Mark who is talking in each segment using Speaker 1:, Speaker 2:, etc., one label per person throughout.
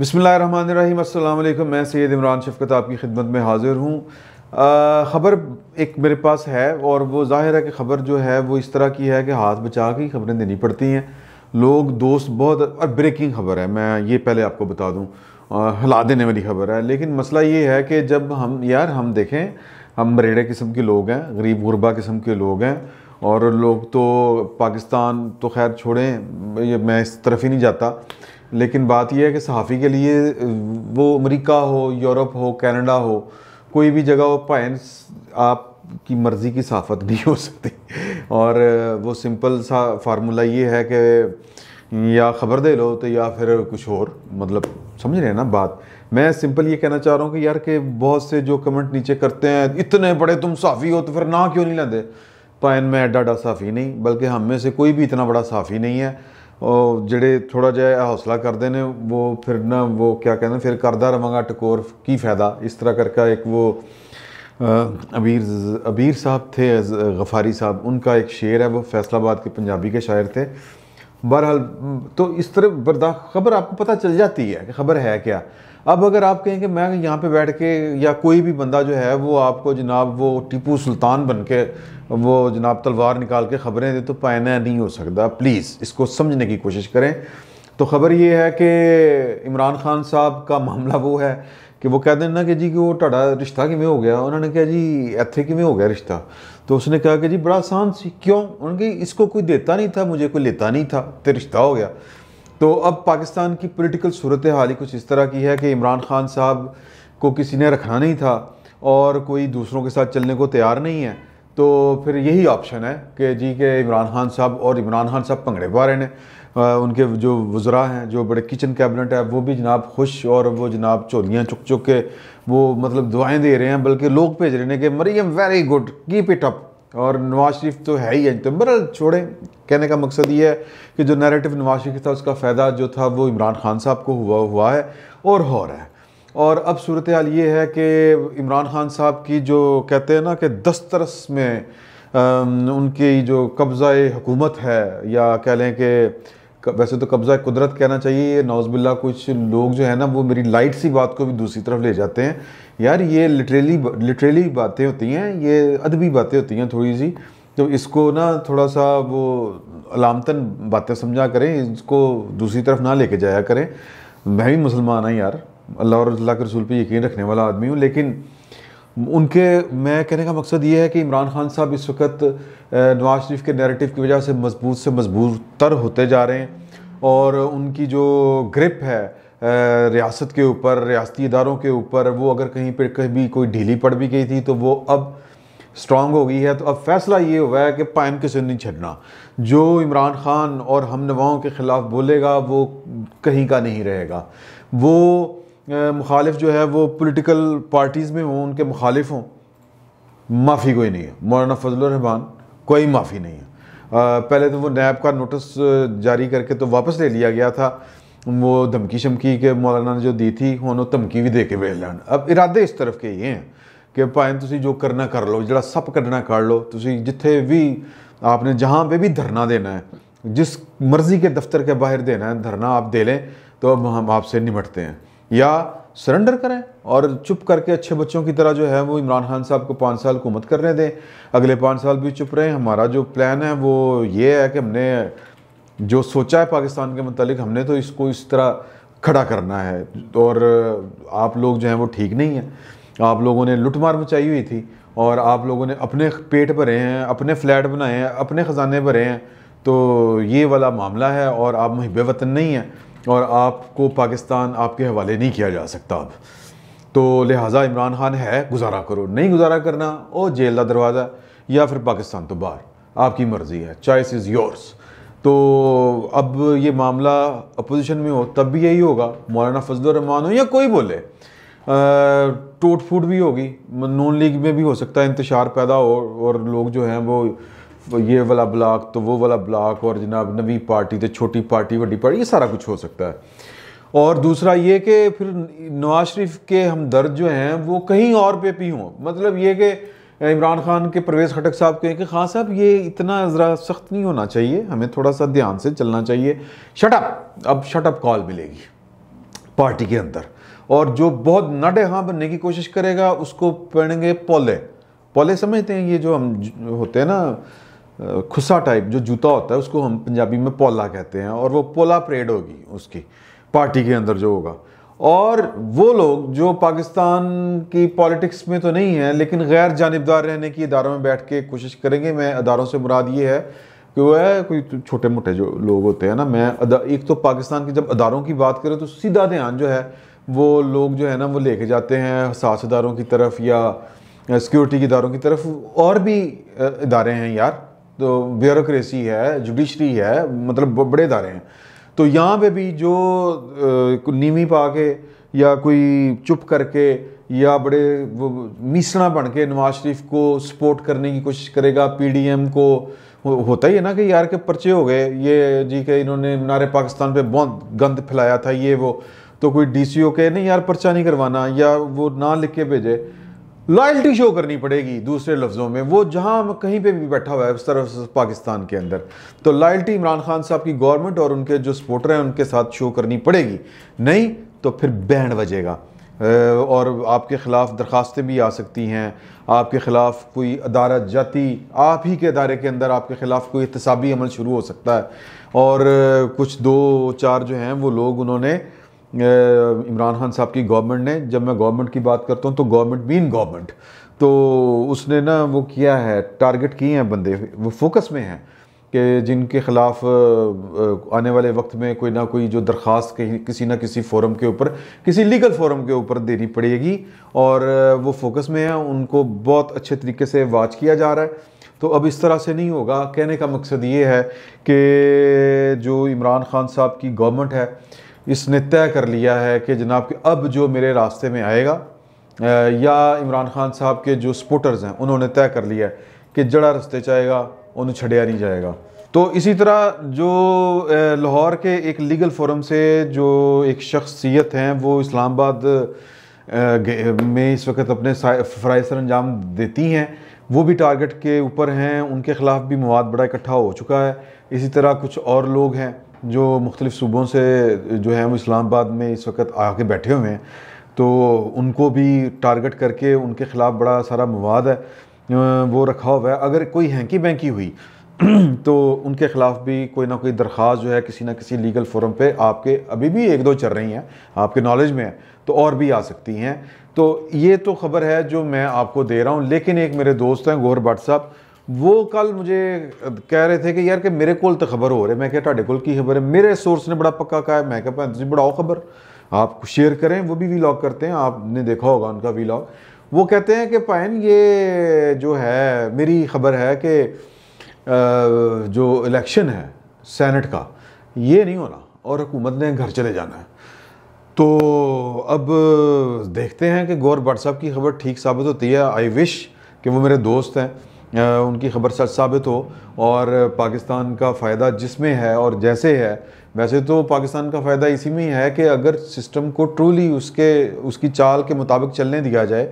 Speaker 1: बसमीम मैं सैद इमरान शफकत आपकी खिदमत में हाज़िर हूँ ख़बर एक मेरे पास है और वो जाहिर है कि ख़बर जो है वो इस तरह की है कि हाथ बचा के ही ख़बरें देनी पड़ती हैं लोग दोस्त बहुत और ब्रेकिंग ख़बर है मैं ये पहले आपको बता दूँ हिला देने वाली ख़बर है लेकिन मसला ये है कि जब हम यार हम देखें हम बरेड़े किस्म के लोग हैं गरीब गुरबा किस्म के लोग हैं और लोग तो पाकिस्तान तो खैर छोड़ें ये मैं इस तरफ ही नहीं जाता लेकिन बात यह है कि सहाफ़ी के लिए वो अमेरिका हो यूरोप हो कनाडा हो कोई भी जगह हो पाए आप की मर्ज़ी की सहाफ़त नहीं हो सकती और वो सिंपल सा फार्मूला ये है कि या ख़बर दे लो तो या फिर कुछ और मतलब समझ रहे हैं ना बात मैं सिंपल ये कहना चाह रहा हूँ कि यार के बहुत से जो कमेंट नीचे करते हैं इतने बड़े तुम साफ़ी हो तो फिर ना क्यों नहीं लाते पायन में डा साफ़ी नहीं बल्कि हम में से कोई भी इतना बड़ा साफ़ी नहीं है जोड़े थोड़ा जहा हौसला करते हैं वो फिर ना वो क्या कहना फिर करता रवाना टकोर की फ़ायदा इस तरह करके एक वो अबीर अबीर साहब थे गफारी साहब उनका एक शेर है वो फैसलाबाद के पंजाबी के शायर थे बहरहाल तो इस तरह बर्दा खबर आपको पता चल जाती है कि खबर है क्या अब अगर आप कहें कि मैं यहाँ पे बैठ के या कोई भी बंदा जो है वो आपको जनाब वो टीपू सुल्तान बन के वो जनाब तलवार निकाल के ख़बरें दे तो पायना नहीं हो सकता प्लीज़ इसको समझने की कोशिश करें तो ख़बर ये है कि इमरान खान साहब का मामला वो है कि वो कह देना कि जी कि वो ढाडा रिश्ता किमें हो गया उन्होंने कहा जी इतने किमें हो गया रिश्ता तो उसने कहा कि जी बड़ा आसान सी क्यों उन्होंने इसको कोई देता नहीं था मुझे कोई लेता नहीं था तो रिश्ता हो गया तो अब पाकिस्तान की पोलिटिकल सूरत हाल ही कुछ इस तरह की है कि इमरान खान साहब को किसी ने रखना नहीं था और कोई दूसरों के साथ चलने को तैयार नहीं है तो फिर यही ऑप्शन है कि जी के इमरान खान साहब और इमरान खान साहब भंगड़े पा रहे हैं उनके जो वज़रा हैं जो बड़े किचन कैबिनेट है वो भी जनाब खुश और वो जनाब चोलियाँ चुक चुक के वो मतलब दुआएं दे रहे हैं बल्कि लोग भेज रहे हैं कि Maryam very good keep it up और नवाज शरीफ तो है ही है तो बरल छोड़ें कहने का मकसद ये है कि जो नैरेटिव नवाज शरीफ था उसका फ़ायदा जो था वो इमरान खान साहब को हुआ हुआ है और हो रहा है और अब सूरत हाल ये है कि इमरान खान साहब की जो कहते हैं ना कि दस्तरस में उनकी जो कब्ज़ा हुकूमत है या कह लें कि वैसे तो कब्ज़ा कुदरत कहना चाहिए ये नौजबिल्ला कुछ लोग जो है ना वो मेरी लाइट सी बात को भी दूसरी तरफ ले जाते हैं यार ये लिटरेली लिटरेली बातें होती हैं ये अदबी बातें होती हैं थोड़ी सी तो इसको ना थोड़ा सा वो अलामतन बातें समझा करें इसको दूसरी तरफ ना लेके जाया करें मैं भी मुसलमान हूँ यार अल्लाह और अल्लाह के रसूल पर यकीन रखने वाला आदमी हूँ लेकिन उनके मैं कहने का मकसद ये है कि इमरान खान साहब इस वक्त नवाज शरीफ के नैरेटिव की वजह से मजबूत से मजबूत तर होते जा रहे हैं और उनकी जो ग्रिप है रियासत के ऊपर रियासती इदारों के ऊपर वो अगर कहीं पर कभी कोई ढीली पड़ भी गई थी तो वो अब स्ट्रांग हो गई है तो अब फैसला ये हुआ है कि पायम किसे नहीं छड़ना जो इमरान खान और हम नवाओं के ख़िलाफ़ बोलेगा वो कहीं का नहीं रहेगा वो मुखालिफ जो है वो पोलिटिकल पार्टीज़ में हों उनके मुखालिफ हों माफ़ी कोई नहीं है मौलाना फजल रहमान कोई माफ़ी नहीं है आ, पहले तो वो नैब का नोटिस जारी करके तो वापस ले लिया गया था वो धमकी शमकी के मौलाना ने जो दी थी उन्होंने धमकी भी दे के बेच लैन अब इरादे इस तरफ के ये हैं कि ਭਾਵੇਂ तुम जो करना कर लो जरा सप ਕੱਢਣਾ कर लो तुम जिथे भी आपने जहाँ पर भी धरना देना है जिस मर्ज़ी के दफ्तर के बाहर देना है धरना आप दे लें तो अब हम आपसे निमटते हैं या सरेंडर करें और चुप करके अच्छे बच्चों की तरह जो है वो इमरान खान साहब को पाँच साल हुकूमत करने दें अगले पाँच साल भी चुप रहें हमारा जो प्लान है वो ये है कि हमने जो सोचा है पाकिस्तान के मतलब हमने तो इसको इस तरह खड़ा करना है और आप लोग जो हैं वो ठीक नहीं हैं आप लोगों ने लुटमार मचाई हुई थी और आप लोगों ने अपने पेट भरे हैं अपने फ्लैट बनाए हैं अपने ख़जाने भरे हैं तो ये वाला मामला है और आप मुहब वतन नहीं हैं और आपको पाकिस्तान आपके हवाले नहीं किया जा सकता अब तो लिहाजा इमरान खान है गुजारा करो नहीं गुजारा करना ओ जेल का दरवाज़ा या फिर पाकिस्तान तो बाहर आपकी मर्ज़ी है चॉइस इज़ योर्स तो अब ये मामला अपोजिशन में हो तब भी यही होगा मौलाना फजलरहमान हो या कोई बोले टूट फूट भी होगी नून लीग में भी हो सकता है इंतशार पैदा हो और लोग जो हैं वो ये वाला ब्लॉक तो वो वाला ब्लाक और जनाब नवी पार्टी तो छोटी पार्टी वड्डी पार्टी ये सारा कुछ हो सकता है और दूसरा ये कि फिर नवाज शरीफ के हमदर्द जो हैं वो कहीं और पे भी हों मतलब ये कि इमरान खान के परवेज़ खटक साहब कहें कि खान साहब ये इतना ज़रा सख्त नहीं होना चाहिए हमें थोड़ा सा ध्यान से चलना चाहिए शटअप अब शटअप कॉल मिलेगी पार्टी के अंदर और जो बहुत नडे हाँ बनने की कोशिश करेगा उसको पहनेंगे पौले पौले समझते हैं ये जो हम होते हैं ना खुसा टाइप जो जूता होता है उसको हम पंजाबी में पोला कहते हैं और वो पोला परेड होगी उसकी पार्टी के अंदर जो होगा और वो लोग जो पाकिस्तान की पॉलिटिक्स में तो नहीं है लेकिन गैर जानबदार रहने की इदारों में बैठ के कोशिश करेंगे मैं अदारों से मुराद ये है कि वह कोई छोटे मोटे जो लोग होते हैं ना मैं एक तो पाकिस्तान के जब अदारों की बात करें तो सीधा ध्यान जो है वो लोग जो है ना वो लेके जाते हैं सास इदारों की तरफ या सिक्योरिटी के इदारों की तरफ और भी इदारे हैं यार तो ब्यूरोसी है जुडिशरी है मतलब बड़े इदारे हैं तो यहाँ पे भी जो नीवी पा के या कोई चुप करके या बड़े मिसना बन के नवाज शरीफ को सपोर्ट करने की कोशिश करेगा पीडीएम को होता ही है ना कि यार के पर्चे हो गए ये जी के इन्होंने नारे पाकिस्तान पे बहुत गंद फैलाया था ये वो तो कोई डीसीओ के नहीं यार पर्चा नहीं करवाना या वो ना लिख के भेजे लॉयल्टी शो करनी पड़ेगी दूसरे लफ्ज़ों में वो जहाँ कहीं पे भी बैठा हुआ है उस तरफ पाकिस्तान के अंदर तो लॉयल्टी इमरान खान साहब की गवर्नमेंट और उनके जो सपोर्टर हैं उनके साथ शो करनी पड़ेगी नहीं तो फिर बैंड बजेगा और आपके ख़िलाफ़ दरख्वास्तें भी आ सकती हैं आपके ख़िलाफ़ कोई अदारा जाती आप ही के अदारे के अंदर आपके ख़िलाफ़ कोई एहतसाबी अमल शुरू हो सकता है और कुछ दो चार जो हैं वो लोग उन्होंने इमरान खान साहब की गवर्नमेंट ने जब मैं गवर्नमेंट की बात करता हूँ तो गवर्नमेंट मीन गवर्नमेंट तो उसने ना वो किया है टारगेट किए हैं बंदे वो फोकस में हैं कि जिनके ख़िलाफ़ आने वाले वक्त में कोई ना कोई जो दरख्वास्त कहीं किसी ना किसी फोरम के ऊपर किसी लीगल फोरम के ऊपर देनी पड़ेगी और वो फोकस में है उनको बहुत अच्छे तरीके से वाच किया जा रहा है तो अब इस तरह से नहीं होगा कहने का मकसद ये है कि जो इमरान खान साहब की गवर्नमेंट है इसने तय कर लिया है कि जनाब के अब जो मेरे रास्ते में आएगा या इमरान खान साहब के जो सपोर्टर्स हैं उन्होंने तय कर लिया है कि जड़ा रस्ते चाहेगा उन्हें छड़िया नहीं जाएगा तो इसी तरह जो लाहौर के एक लीगल फोरम से जो एक शख्सियत हैं वो इस्लामाबाद में इस वक्त अपने फ़राज सर अंजाम देती हैं वो भी टारगेट के ऊपर हैं उनके ख़िलाफ़ भी मवाद बड़ा इकट्ठा हो चुका है इसी तरह कुछ और लोग हैं जो मुख्तलिफ़ सूबों से जो है वो इस्लामाबाद में इस वक्त आके बैठे हुए हैं तो उनको भी टारगेट करके उनके ख़िलाफ़ बड़ा सारा मवाद है वो रखा हुआ है अगर कोई हैंकी बैंकी हुई तो उनके ख़िलाफ़ भी कोई ना कोई दरख्वास्त जो है किसी ना किसी लीगल फोरम पे आपके अभी भी एक दो चल रही हैं आपके नॉलेज में है तो और भी आ सकती हैं तो ये तो ख़बर है जो मैं आपको दे रहा हूँ लेकिन एक मेरे दोस्त हैं गौर भट्ट साहब वो कल मुझे कह रहे थे कि यार कि मेरे को तो खबर हो रही मैं क्या ਤੁਹਾਡੇ ਕੋਲ ਕੀ ਖਬਰ ਹੈ ਮੇਰੇ ਸੋਰਸ ਨੇ ਬੜਾ ਪੱਕਾ ਕਹਾ मैं ਕਿਹਾ ਭੈਣ ਤੁਸੀਂ ਬੜਾਓ आप शेयर करें वो भी वीलॉग करते हैं आपने देखा होगा उनका वीलॉग वो कहते हैं कि पायन ये जो है मेरी खबर है कि जो इलेक्शन है सेनेट का ये नहीं होना और हुकूमत ने घर चले जाना है तो अब देखते हैं कि गौर भट्ट साहब की खबर ठीक साबित होती है आई विश कि वो मेरे दोस्त हैं उनकी खबर सच साबित हो और पाकिस्तान का फ़ायदा जिसमें है और जैसे है वैसे तो पाकिस्तान का फ़ायदा इसी में ही है कि अगर सिस्टम को ट्रूली उसके उसकी चाल के मुताबिक चलने दिया जाए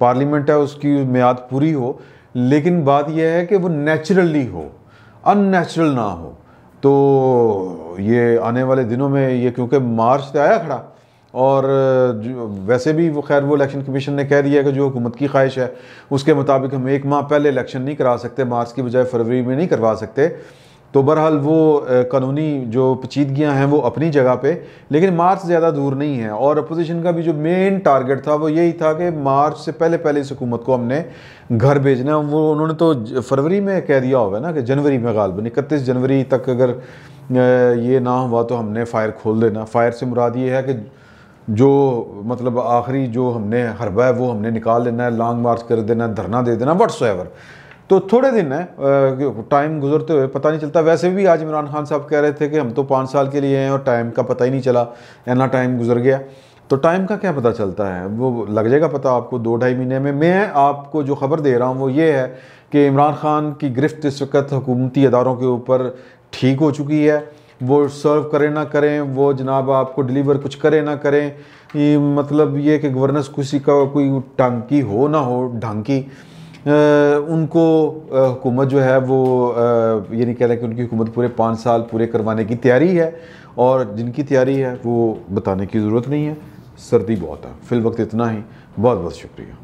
Speaker 1: पार्लियामेंट है उसकी मैद पूरी हो लेकिन बात यह है कि वो नेचुरली हो अननेचुरल ना हो तो ये आने वाले दिनों में ये क्योंकि मार्च से आया खड़ा और वैसे भी वो खैर वो इलेक्शन कमीशन ने कह दिया है कि जो हुकूमत की ख्वाहिश है उसके मुताबिक हम एक माह पहले इलेक्शन नहीं करा सकते मार्च की बजाय फरवरी में नहीं करवा सकते तो बहरहाल वो कानूनी जो पेचीदगियाँ हैं वो अपनी जगह पे लेकिन मार्च ज़्यादा दूर नहीं है और अपोजिशन का भी जो मेन टारगेट था वो यही था कि मार्च से पहले पहले इस हुकूमत को हमने घर भेजना वो उन्होंने तो फरवरी में कह दिया होगा ना कि जनवरी में गालबन इकतीस जनवरी तक अगर ये ना हुआ तो हमने फायर खोल देना फायर से मुराद ये है कि जो मतलब आखिरी जो हमने हरबा है वो हमने निकाल लेना है लॉन्ग मार्च कर देना धरना दे देना वट्स एवर तो थोड़े दिन है टाइम गुजरते हुए पता नहीं चलता वैसे भी आज इमरान खान साहब कह रहे थे कि हम तो पाँच साल के लिए हैं और टाइम का पता ही नहीं चला इतना टाइम गुजर गया तो टाइम का क्या पता चलता है वो लग जाएगा पता आपको दो ढाई महीने में मैं आपको जो खबर दे रहा हूँ वो ये है कि इमरान खान की गिरफ्त इस वक्त हुकूमती अदारों के ऊपर ठीक हो चुकी है वो सर्व करें ना करें वो जनाब आपको डिलीवर कुछ करें ना करें ये मतलब ये कि गवर्नेंस किसी का कोई टांकी हो ना हो ढांकी उनको हुकूमत जो है वो ये नहीं कह रहा कि उनकी हुकूमत पूरे पाँच साल पूरे करवाने की तैयारी है और जिनकी तैयारी है वो बताने की ज़रूरत नहीं है सर्दी बहुत है फिल वक्त इतना ही बहुत बहुत शुक्रिया